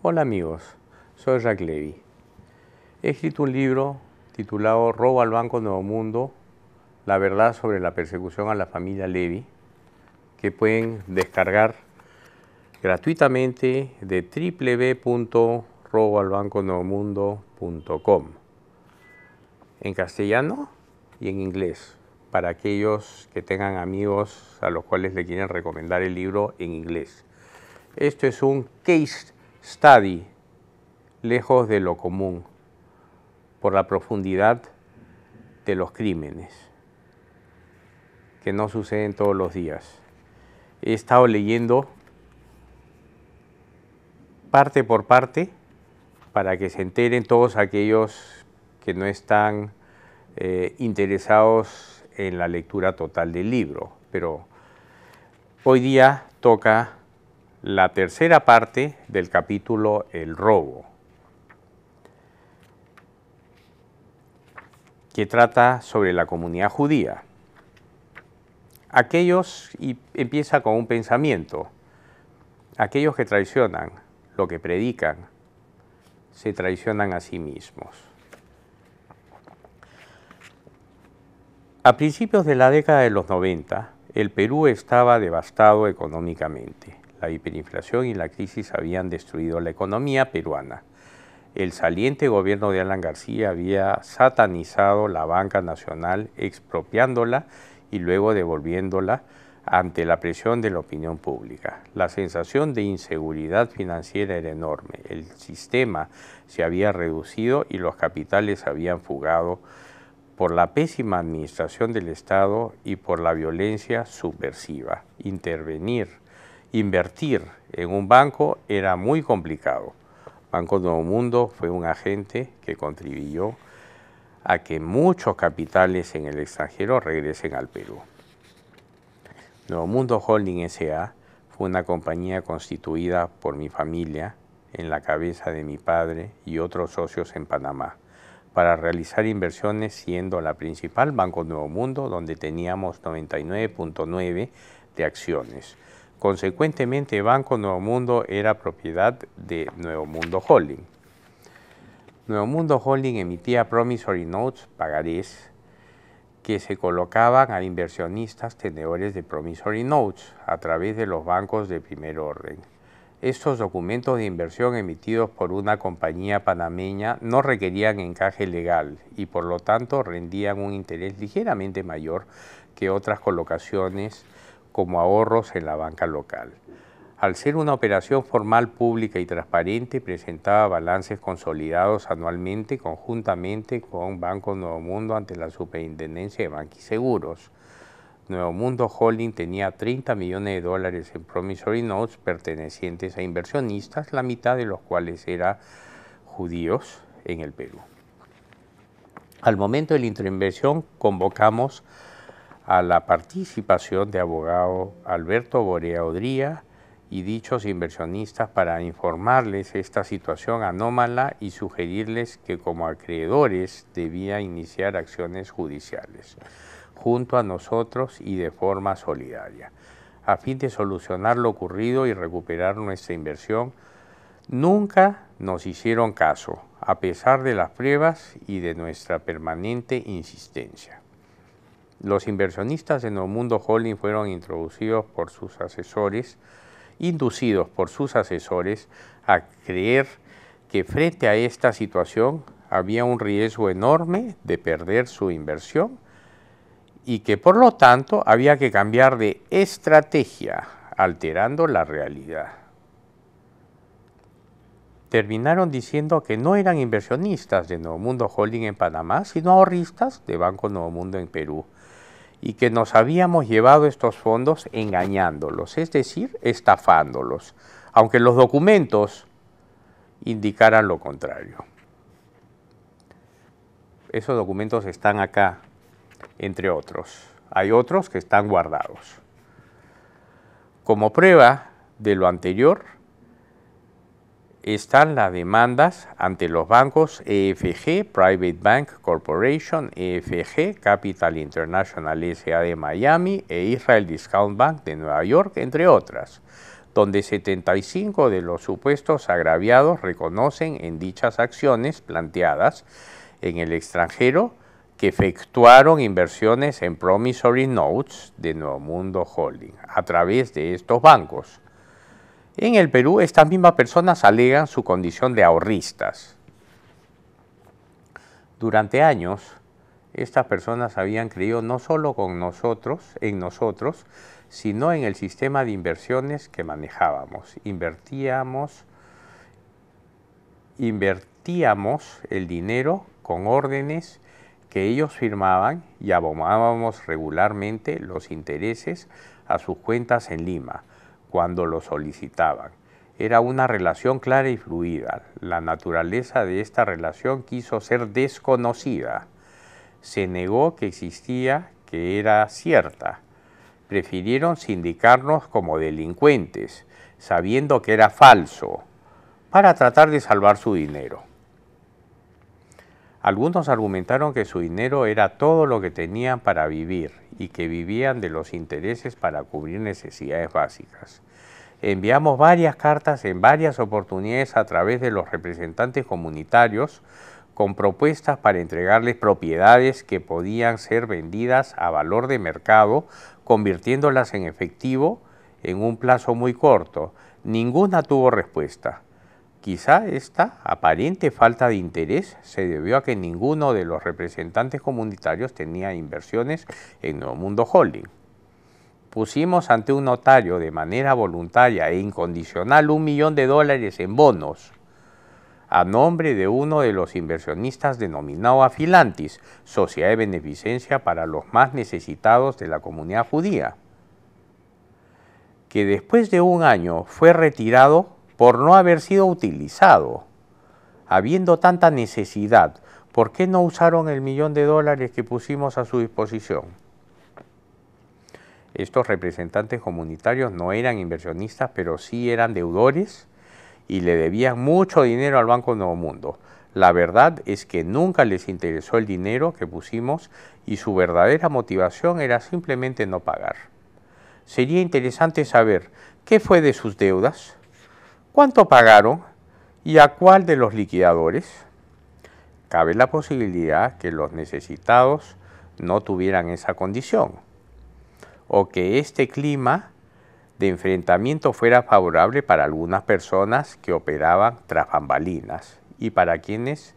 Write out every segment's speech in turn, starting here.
Hola amigos, soy Jack Levy. He escrito un libro titulado Robo al Banco Nuevo Mundo, la verdad sobre la persecución a la familia Levy, que pueden descargar gratuitamente de www.roboalbanconuevomundo.com en castellano y en inglés para aquellos que tengan amigos a los cuales le quieren recomendar el libro en inglés. Esto es un case study, lejos de lo común, por la profundidad de los crímenes, que no suceden todos los días. He estado leyendo parte por parte para que se enteren todos aquellos que no están eh, interesados en la lectura total del libro. Pero hoy día toca la tercera parte del capítulo El robo, que trata sobre la comunidad judía. Aquellos, y empieza con un pensamiento, aquellos que traicionan lo que predican, se traicionan a sí mismos. A principios de la década de los 90, el Perú estaba devastado económicamente la hiperinflación y la crisis habían destruido la economía peruana. El saliente gobierno de Alan García había satanizado la banca nacional expropiándola y luego devolviéndola ante la presión de la opinión pública. La sensación de inseguridad financiera era enorme. El sistema se había reducido y los capitales habían fugado por la pésima administración del Estado y por la violencia subversiva. Intervenir invertir en un banco era muy complicado. Banco Nuevo Mundo fue un agente que contribuyó a que muchos capitales en el extranjero regresen al Perú. Nuevo Mundo Holding S.A. fue una compañía constituida por mi familia en la cabeza de mi padre y otros socios en Panamá para realizar inversiones siendo la principal Banco Nuevo Mundo donde teníamos 99.9 de acciones Consecuentemente, Banco Nuevo Mundo era propiedad de Nuevo Mundo Holding. Nuevo Mundo Holding emitía promissory notes, pagarés, que se colocaban a inversionistas tenedores de promissory notes a través de los bancos de primer orden. Estos documentos de inversión emitidos por una compañía panameña no requerían encaje legal y por lo tanto rendían un interés ligeramente mayor que otras colocaciones como ahorros en la banca local. Al ser una operación formal pública y transparente, presentaba balances consolidados anualmente conjuntamente con Banco Nuevo Mundo ante la Superintendencia de y Seguros. Nuevo Mundo Holding tenía 30 millones de dólares en promissory notes pertenecientes a inversionistas, la mitad de los cuales era judíos en el Perú. Al momento de la intervención convocamos a la participación de abogado Alberto Borea Odría y dichos inversionistas para informarles esta situación anómala y sugerirles que como acreedores debía iniciar acciones judiciales junto a nosotros y de forma solidaria, a fin de solucionar lo ocurrido y recuperar nuestra inversión. Nunca nos hicieron caso, a pesar de las pruebas y de nuestra permanente insistencia. Los inversionistas Nuevo Mundo Holding fueron introducidos por sus asesores, inducidos por sus asesores a creer que frente a esta situación había un riesgo enorme de perder su inversión y que por lo tanto había que cambiar de estrategia, alterando la realidad. Terminaron diciendo que no eran inversionistas de Nuevo Mundo Holding en Panamá, sino ahorristas de Banco Nuevo Mundo en Perú y que nos habíamos llevado estos fondos engañándolos, es decir, estafándolos, aunque los documentos indicaran lo contrario. Esos documentos están acá, entre otros. Hay otros que están guardados. Como prueba de lo anterior, están las demandas ante los bancos EFG, Private Bank Corporation, EFG, Capital International SA de Miami e Israel Discount Bank de Nueva York, entre otras, donde 75 de los supuestos agraviados reconocen en dichas acciones planteadas en el extranjero que efectuaron inversiones en promissory notes de Nuevo Mundo Holding a través de estos bancos en el Perú, estas mismas personas alegan su condición de ahorristas. Durante años, estas personas habían creído no solo con nosotros, en nosotros, sino en el sistema de inversiones que manejábamos. Invertíamos, invertíamos el dinero con órdenes que ellos firmaban y abomábamos regularmente los intereses a sus cuentas en Lima cuando lo solicitaban. Era una relación clara y fluida. La naturaleza de esta relación quiso ser desconocida. Se negó que existía, que era cierta. Prefirieron sindicarnos como delincuentes, sabiendo que era falso, para tratar de salvar su dinero. Algunos argumentaron que su dinero era todo lo que tenían para vivir y que vivían de los intereses para cubrir necesidades básicas. Enviamos varias cartas en varias oportunidades a través de los representantes comunitarios con propuestas para entregarles propiedades que podían ser vendidas a valor de mercado, convirtiéndolas en efectivo en un plazo muy corto. Ninguna tuvo respuesta. Quizá esta aparente falta de interés se debió a que ninguno de los representantes comunitarios tenía inversiones en Nuevo Mundo Holding. Pusimos ante un notario de manera voluntaria e incondicional un millón de dólares en bonos a nombre de uno de los inversionistas denominado Afilantis, Sociedad de Beneficencia para los más necesitados de la comunidad judía, que después de un año fue retirado por no haber sido utilizado, habiendo tanta necesidad, ¿por qué no usaron el millón de dólares que pusimos a su disposición? Estos representantes comunitarios no eran inversionistas, pero sí eran deudores y le debían mucho dinero al Banco Nuevo Mundo. La verdad es que nunca les interesó el dinero que pusimos y su verdadera motivación era simplemente no pagar. Sería interesante saber qué fue de sus deudas, ¿Cuánto pagaron y a cuál de los liquidadores? Cabe la posibilidad que los necesitados no tuvieran esa condición o que este clima de enfrentamiento fuera favorable para algunas personas que operaban tras bambalinas y para quienes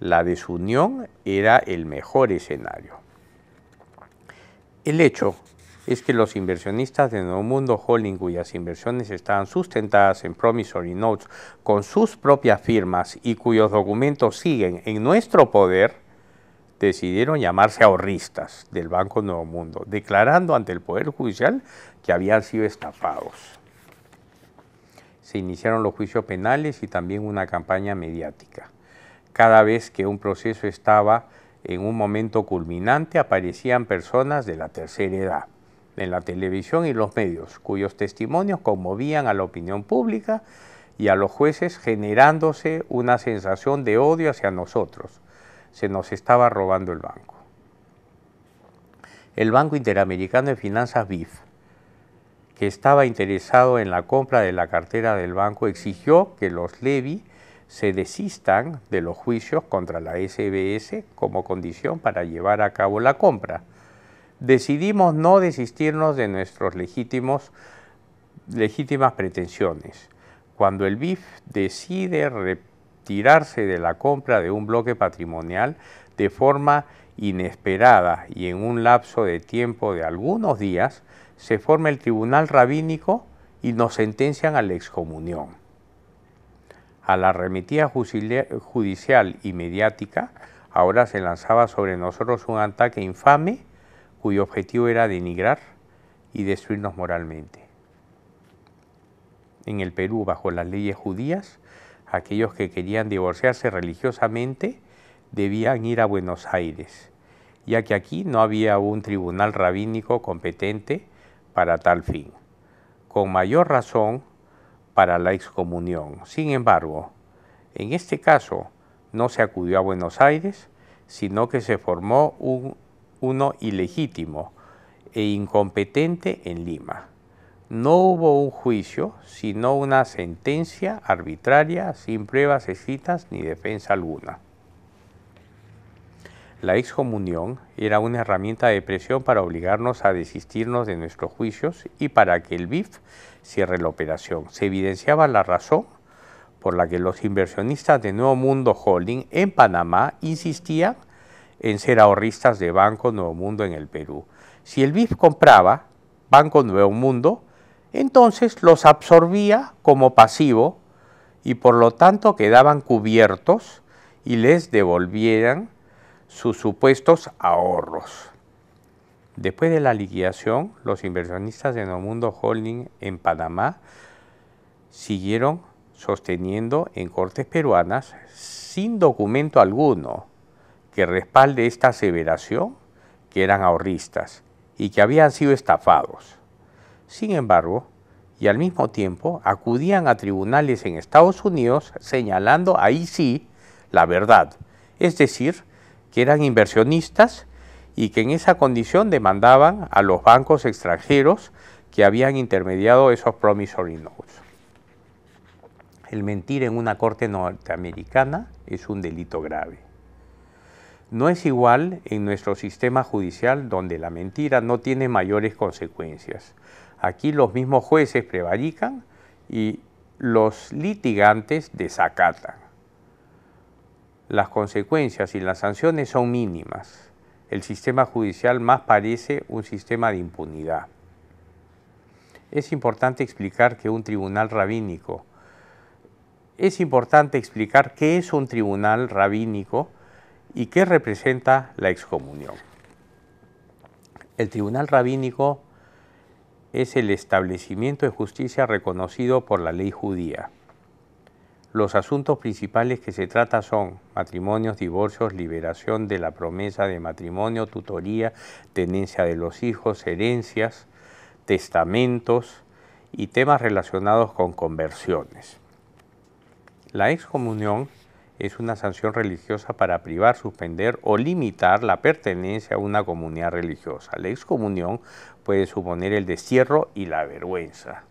la desunión era el mejor escenario. El hecho es que los inversionistas de Nuevo Mundo Holding, cuyas inversiones estaban sustentadas en promissory notes con sus propias firmas y cuyos documentos siguen en nuestro poder, decidieron llamarse ahorristas del Banco Nuevo Mundo, declarando ante el Poder Judicial que habían sido estafados. Se iniciaron los juicios penales y también una campaña mediática. Cada vez que un proceso estaba en un momento culminante, aparecían personas de la tercera edad en la televisión y los medios, cuyos testimonios conmovían a la opinión pública y a los jueces generándose una sensación de odio hacia nosotros. Se nos estaba robando el banco. El Banco Interamericano de Finanzas BIF, que estaba interesado en la compra de la cartera del banco, exigió que los Levy se desistan de los juicios contra la SBS como condición para llevar a cabo la compra decidimos no desistirnos de nuestras legítimas pretensiones. Cuando el BIF decide retirarse de la compra de un bloque patrimonial de forma inesperada y en un lapso de tiempo de algunos días, se forma el tribunal rabínico y nos sentencian a la excomunión. A la remitida judicial y mediática, ahora se lanzaba sobre nosotros un ataque infame cuyo objetivo era denigrar y destruirnos moralmente. En el Perú, bajo las leyes judías, aquellos que querían divorciarse religiosamente debían ir a Buenos Aires, ya que aquí no había un tribunal rabínico competente para tal fin, con mayor razón para la excomunión. Sin embargo, en este caso no se acudió a Buenos Aires, sino que se formó un uno ilegítimo e incompetente en Lima. No hubo un juicio, sino una sentencia arbitraria sin pruebas escritas ni defensa alguna. La excomunión era una herramienta de presión para obligarnos a desistirnos de nuestros juicios y para que el BIF cierre la operación. Se evidenciaba la razón por la que los inversionistas de Nuevo Mundo Holding en Panamá insistían en ser ahorristas de Banco Nuevo Mundo en el Perú. Si el BIF compraba Banco Nuevo Mundo, entonces los absorbía como pasivo y por lo tanto quedaban cubiertos y les devolvieran sus supuestos ahorros. Después de la liquidación, los inversionistas de Nuevo Mundo Holding en Panamá siguieron sosteniendo en cortes peruanas sin documento alguno que respalde esta aseveración que eran ahorristas y que habían sido estafados. Sin embargo, y al mismo tiempo acudían a tribunales en Estados Unidos señalando ahí sí la verdad, es decir, que eran inversionistas y que en esa condición demandaban a los bancos extranjeros que habían intermediado esos promissory notes. El mentir en una corte norteamericana es un delito grave. No es igual en nuestro sistema judicial donde la mentira no tiene mayores consecuencias. Aquí los mismos jueces prevarican y los litigantes desacatan. Las consecuencias y las sanciones son mínimas. El sistema judicial más parece un sistema de impunidad. Es importante explicar que un tribunal rabínico, es importante explicar qué es un tribunal rabínico y qué representa la excomunión. El tribunal rabínico es el establecimiento de justicia reconocido por la ley judía. Los asuntos principales que se trata son matrimonios, divorcios, liberación de la promesa de matrimonio, tutoría, tenencia de los hijos, herencias, testamentos y temas relacionados con conversiones. La excomunión es una sanción religiosa para privar, suspender o limitar la pertenencia a una comunidad religiosa. La excomunión puede suponer el destierro y la vergüenza.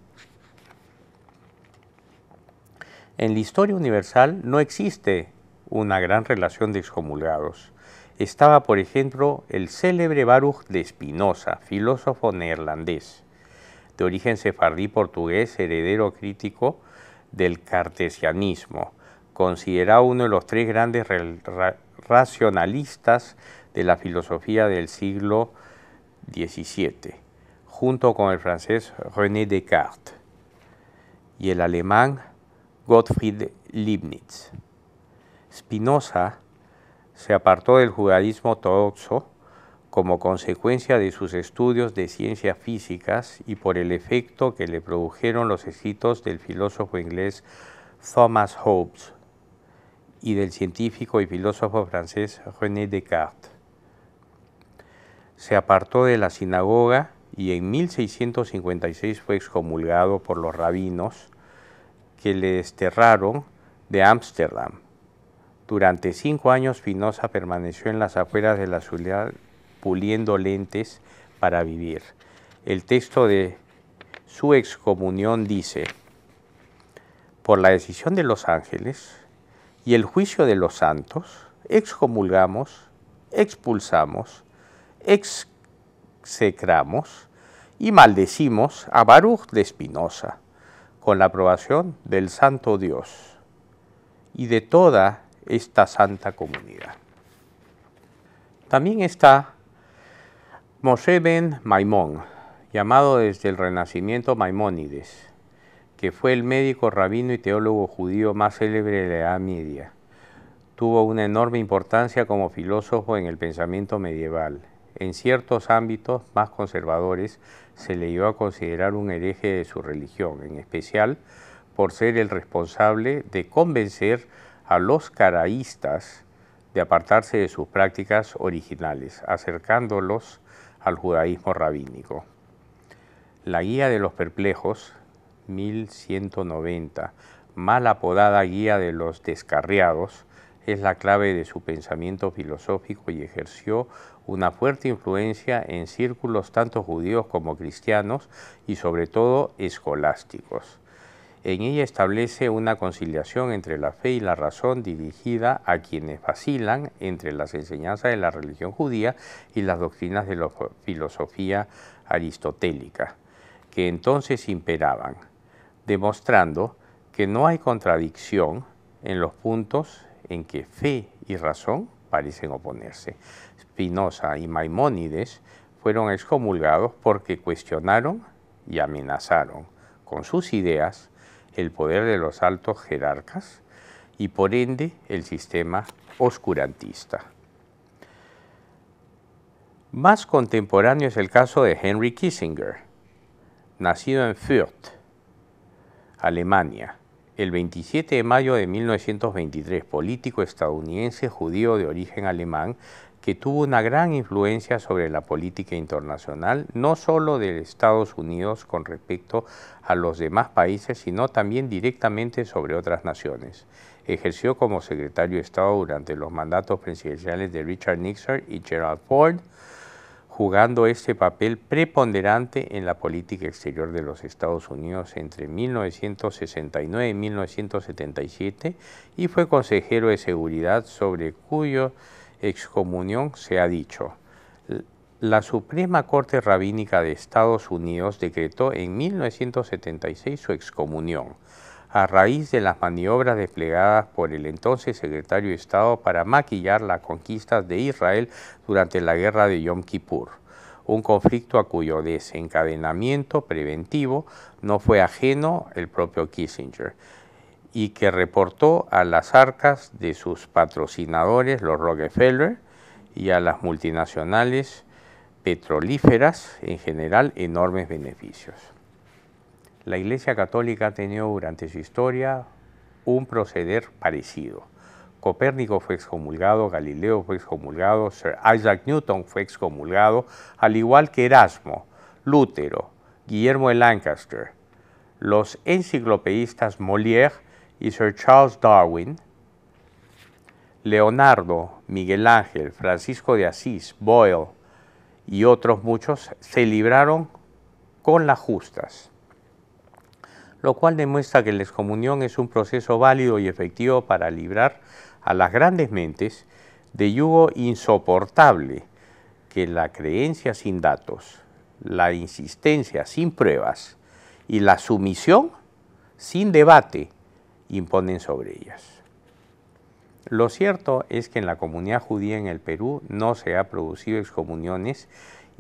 En la historia universal no existe una gran relación de excomulgados. Estaba, por ejemplo, el célebre Baruch de Spinoza, filósofo neerlandés, de origen sefardí portugués, heredero crítico del cartesianismo considerado uno de los tres grandes racionalistas de la filosofía del siglo XVII, junto con el francés René Descartes y el alemán Gottfried Leibniz. Spinoza se apartó del judaísmo ortodoxo como consecuencia de sus estudios de ciencias físicas y por el efecto que le produjeron los éxitos del filósofo inglés Thomas Hobbes y del científico y filósofo francés René Descartes. Se apartó de la sinagoga y en 1656 fue excomulgado por los rabinos que le desterraron de Ámsterdam. Durante cinco años Spinoza permaneció en las afueras de la ciudad puliendo lentes para vivir. El texto de su excomunión dice, por la decisión de los ángeles, y el juicio de los santos, excomulgamos, expulsamos, execramos y maldecimos a Baruch de Espinosa, con la aprobación del Santo Dios y de toda esta santa comunidad. También está Moshe ben Maimón, llamado desde el Renacimiento Maimónides, que fue el médico, rabino y teólogo judío más célebre de la Edad Media. Tuvo una enorme importancia como filósofo en el pensamiento medieval. En ciertos ámbitos más conservadores se le iba a considerar un hereje de su religión, en especial por ser el responsable de convencer a los caraístas de apartarse de sus prácticas originales, acercándolos al judaísmo rabínico. La Guía de los Perplejos, 1190, mal apodada guía de los descarriados, es la clave de su pensamiento filosófico y ejerció una fuerte influencia en círculos tanto judíos como cristianos y sobre todo escolásticos. En ella establece una conciliación entre la fe y la razón dirigida a quienes vacilan entre las enseñanzas de la religión judía y las doctrinas de la filosofía aristotélica, que entonces imperaban demostrando que no hay contradicción en los puntos en que fe y razón parecen oponerse. Spinoza y Maimónides fueron excomulgados porque cuestionaron y amenazaron con sus ideas el poder de los altos jerarcas y por ende el sistema oscurantista. Más contemporáneo es el caso de Henry Kissinger, nacido en Fürth Alemania. El 27 de mayo de 1923, político estadounidense judío de origen alemán, que tuvo una gran influencia sobre la política internacional, no solo de Estados Unidos con respecto a los demás países, sino también directamente sobre otras naciones. Ejerció como secretario de Estado durante los mandatos presidenciales de Richard Nixon y Gerald Ford, jugando este papel preponderante en la política exterior de los Estados Unidos entre 1969 y 1977 y fue consejero de seguridad sobre cuyo excomunión se ha dicho. La Suprema Corte Rabínica de Estados Unidos decretó en 1976 su excomunión a raíz de las maniobras desplegadas por el entonces secretario de Estado para maquillar las conquistas de Israel durante la guerra de Yom Kippur, un conflicto a cuyo desencadenamiento preventivo no fue ajeno el propio Kissinger y que reportó a las arcas de sus patrocinadores, los Rockefeller, y a las multinacionales petrolíferas en general enormes beneficios. La Iglesia Católica ha tenido durante su historia un proceder parecido. Copérnico fue excomulgado, Galileo fue excomulgado, Sir Isaac Newton fue excomulgado, al igual que Erasmo, Lutero, Guillermo de Lancaster, los enciclopedistas Molière y Sir Charles Darwin, Leonardo, Miguel Ángel, Francisco de Asís, Boyle y otros muchos se libraron con las justas lo cual demuestra que la excomunión es un proceso válido y efectivo para librar a las grandes mentes de yugo insoportable que la creencia sin datos, la insistencia sin pruebas y la sumisión sin debate imponen sobre ellas. Lo cierto es que en la comunidad judía en el Perú no se han producido excomuniones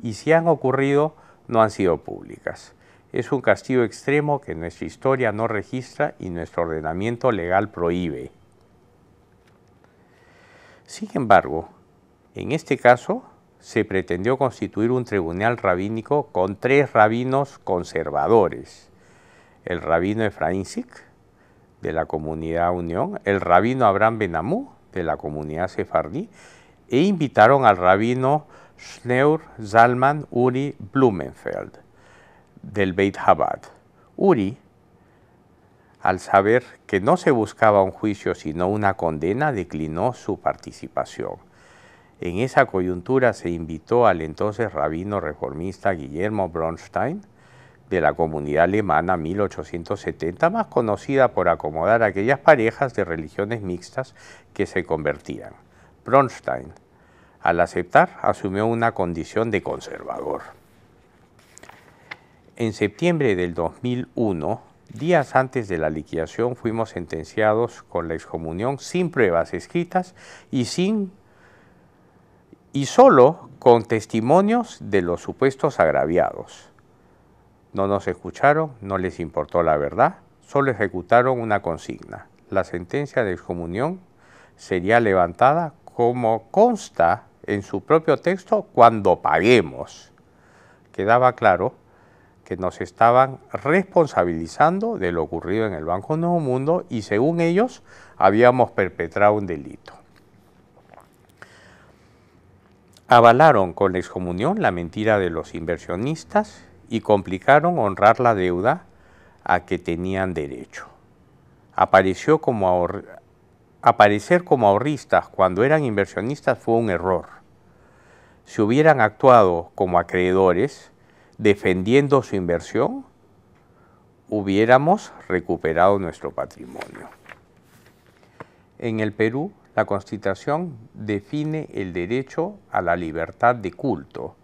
y si han ocurrido no han sido públicas. Es un castigo extremo que nuestra historia no registra y nuestro ordenamiento legal prohíbe. Sin embargo, en este caso se pretendió constituir un tribunal rabínico con tres rabinos conservadores. El rabino Efraín de la comunidad Unión, el rabino Abraham Benamú, de la comunidad sefardí, e invitaron al rabino Schneur Zalman Uri Blumenfeld, del Beit Habad. Uri, al saber que no se buscaba un juicio sino una condena, declinó su participación. En esa coyuntura se invitó al entonces rabino reformista Guillermo Bronstein de la comunidad alemana 1870, más conocida por acomodar aquellas parejas de religiones mixtas que se convertían. Bronstein, al aceptar, asumió una condición de conservador. En septiembre del 2001, días antes de la liquidación, fuimos sentenciados con la excomunión sin pruebas escritas y sin y solo con testimonios de los supuestos agraviados. No nos escucharon, no les importó la verdad, solo ejecutaron una consigna. La sentencia de excomunión sería levantada como consta en su propio texto cuando paguemos. Quedaba claro que nos estaban responsabilizando de lo ocurrido en el Banco Nuevo Mundo y según ellos habíamos perpetrado un delito. Avalaron con la excomunión la mentira de los inversionistas y complicaron honrar la deuda a que tenían derecho. Apareció como aparecer como ahorristas cuando eran inversionistas fue un error. Si hubieran actuado como acreedores, defendiendo su inversión, hubiéramos recuperado nuestro patrimonio. En el Perú, la Constitución define el derecho a la libertad de culto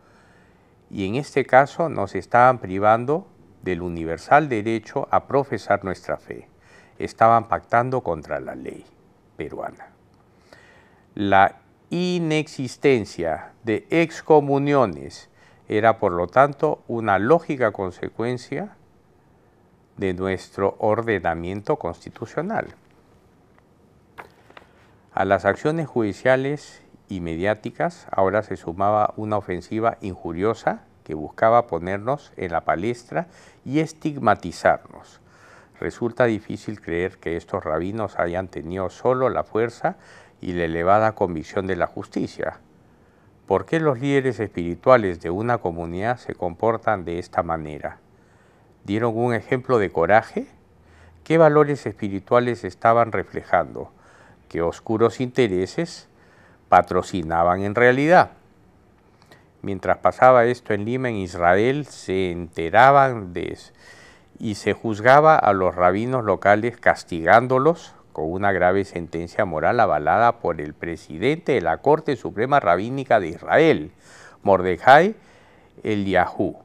y en este caso nos estaban privando del universal derecho a profesar nuestra fe. Estaban pactando contra la ley peruana. La inexistencia de excomuniones era por lo tanto una lógica consecuencia de nuestro ordenamiento constitucional. A las acciones judiciales y mediáticas ahora se sumaba una ofensiva injuriosa que buscaba ponernos en la palestra y estigmatizarnos. Resulta difícil creer que estos rabinos hayan tenido solo la fuerza y la elevada convicción de la justicia, ¿Por qué los líderes espirituales de una comunidad se comportan de esta manera? ¿Dieron un ejemplo de coraje? ¿Qué valores espirituales estaban reflejando? ¿Qué oscuros intereses patrocinaban en realidad? Mientras pasaba esto en Lima, en Israel, se enteraban de y se juzgaba a los rabinos locales castigándolos con una grave sentencia moral avalada por el presidente de la Corte Suprema Rabínica de Israel, Mordejai Eliyahu.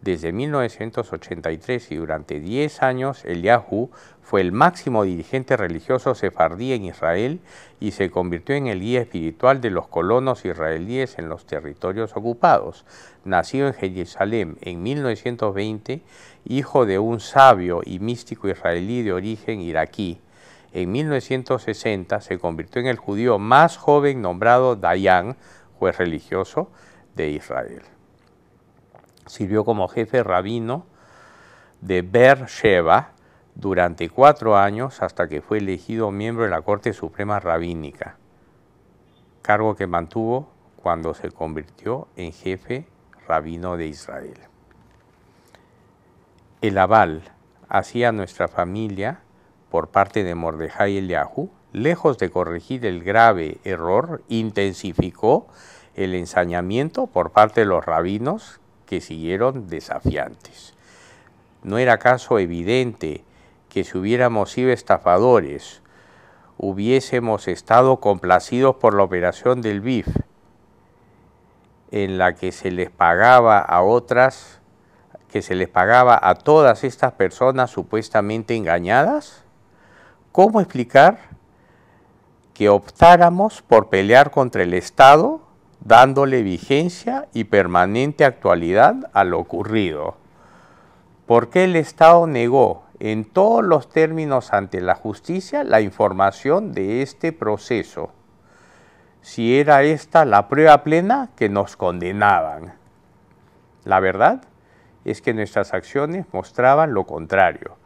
Desde 1983 y durante 10 años, Eliyahu fue el máximo dirigente religioso sefardí en Israel y se convirtió en el guía espiritual de los colonos israelíes en los territorios ocupados. Nacido en Jerusalén en 1920, hijo de un sabio y místico israelí de origen iraquí, en 1960 se convirtió en el judío más joven nombrado Dayan, juez religioso de Israel. Sirvió como jefe rabino de Sheba durante cuatro años hasta que fue elegido miembro de la Corte Suprema Rabínica, cargo que mantuvo cuando se convirtió en jefe rabino de Israel. El aval hacía nuestra familia por parte de el Eliahu, lejos de corregir el grave error, intensificó el ensañamiento por parte de los rabinos que siguieron desafiantes. No era acaso evidente que si hubiéramos sido estafadores, hubiésemos estado complacidos por la operación del BIF, en la que se les pagaba a otras, que se les pagaba a todas estas personas supuestamente engañadas? cómo explicar que optáramos por pelear contra el Estado dándole vigencia y permanente actualidad a lo ocurrido. ¿Por qué el Estado negó en todos los términos ante la justicia la información de este proceso? Si era esta la prueba plena que nos condenaban. La verdad es que nuestras acciones mostraban lo contrario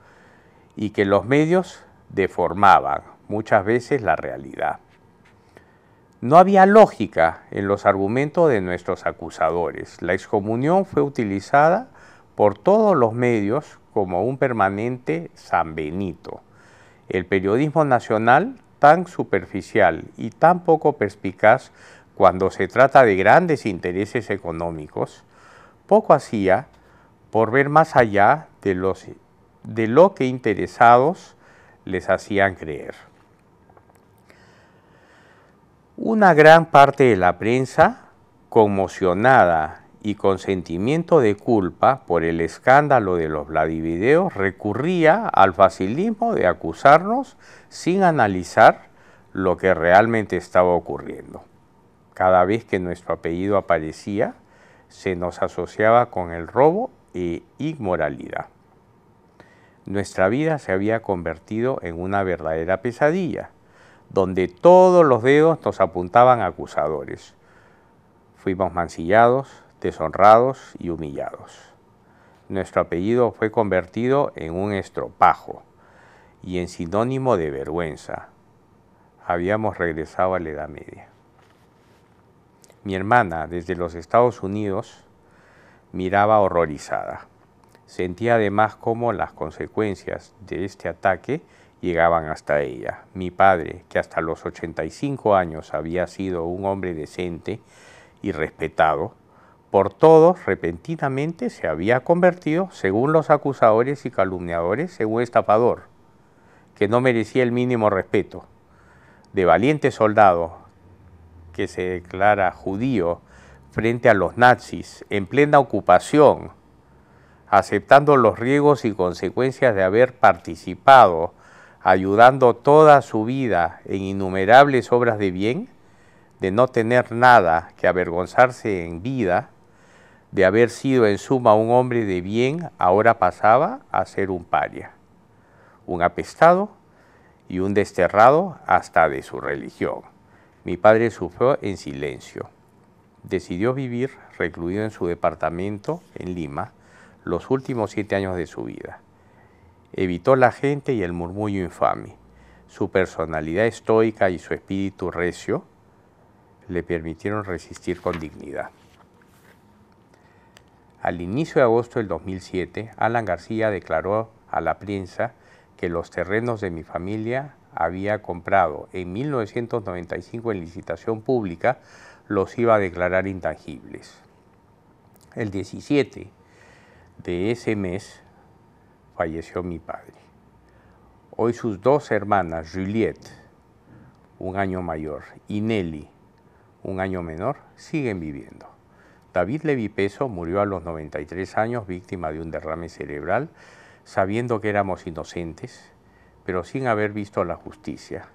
y que los medios deformaban muchas veces la realidad. No había lógica en los argumentos de nuestros acusadores. La excomunión fue utilizada por todos los medios como un permanente sanbenito. El periodismo nacional, tan superficial y tan poco perspicaz cuando se trata de grandes intereses económicos, poco hacía por ver más allá de, de lo que interesados les hacían creer. Una gran parte de la prensa, conmocionada y con sentimiento de culpa por el escándalo de los Vladivideos, recurría al facilismo de acusarnos sin analizar lo que realmente estaba ocurriendo. Cada vez que nuestro apellido aparecía, se nos asociaba con el robo e inmoralidad. Nuestra vida se había convertido en una verdadera pesadilla, donde todos los dedos nos apuntaban acusadores. Fuimos mancillados, deshonrados y humillados. Nuestro apellido fue convertido en un estropajo y en sinónimo de vergüenza. Habíamos regresado a la Edad Media. Mi hermana, desde los Estados Unidos, miraba horrorizada. Sentía además cómo las consecuencias de este ataque llegaban hasta ella. Mi padre, que hasta los 85 años había sido un hombre decente y respetado, por todos repentinamente se había convertido, según los acusadores y calumniadores, en un estafador, que no merecía el mínimo respeto. De valiente soldado, que se declara judío frente a los nazis en plena ocupación, aceptando los riesgos y consecuencias de haber participado, ayudando toda su vida en innumerables obras de bien, de no tener nada que avergonzarse en vida, de haber sido en suma un hombre de bien, ahora pasaba a ser un paria, un apestado y un desterrado hasta de su religión. Mi padre sufrió en silencio. Decidió vivir recluido en su departamento en Lima, los últimos siete años de su vida. Evitó la gente y el murmullo infame. Su personalidad estoica y su espíritu recio le permitieron resistir con dignidad. Al inicio de agosto del 2007, Alan García declaró a la prensa que los terrenos de mi familia había comprado en 1995 en licitación pública los iba a declarar intangibles. El 17 de ese mes falleció mi padre. Hoy sus dos hermanas, Juliette, un año mayor, y Nelly, un año menor, siguen viviendo. David Levi Peso murió a los 93 años víctima de un derrame cerebral, sabiendo que éramos inocentes, pero sin haber visto la justicia.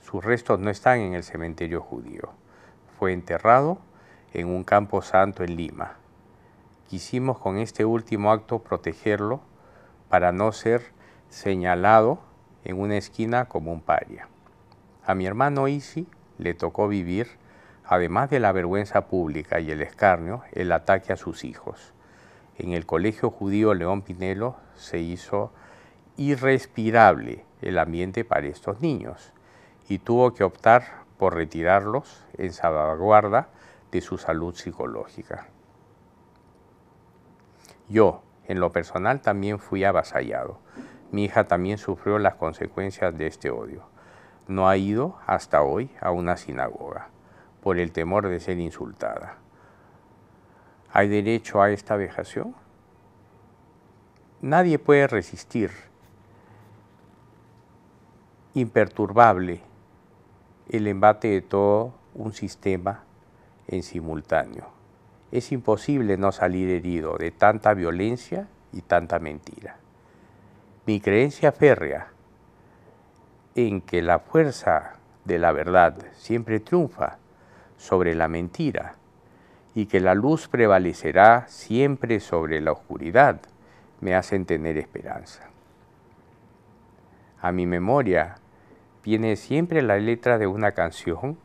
Sus restos no están en el cementerio judío. Fue enterrado en un campo santo en Lima. Quisimos con este último acto protegerlo para no ser señalado en una esquina como un paria. A mi hermano Isi le tocó vivir, además de la vergüenza pública y el escarnio, el ataque a sus hijos. En el colegio judío León Pinelo se hizo irrespirable el ambiente para estos niños y tuvo que optar por retirarlos en salvaguarda de su salud psicológica. Yo, en lo personal, también fui avasallado. Mi hija también sufrió las consecuencias de este odio. No ha ido hasta hoy a una sinagoga por el temor de ser insultada. ¿Hay derecho a esta vejación? Nadie puede resistir imperturbable el embate de todo un sistema en simultáneo es imposible no salir herido de tanta violencia y tanta mentira. Mi creencia férrea en que la fuerza de la verdad siempre triunfa sobre la mentira y que la luz prevalecerá siempre sobre la oscuridad me hacen tener esperanza. A mi memoria viene siempre la letra de una canción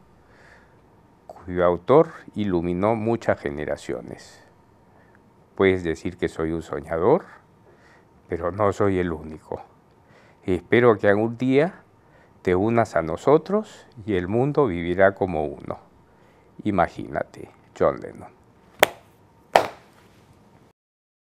su autor iluminó muchas generaciones. Puedes decir que soy un soñador, pero no soy el único. Espero que algún día te unas a nosotros y el mundo vivirá como uno. Imagínate, John Lennon.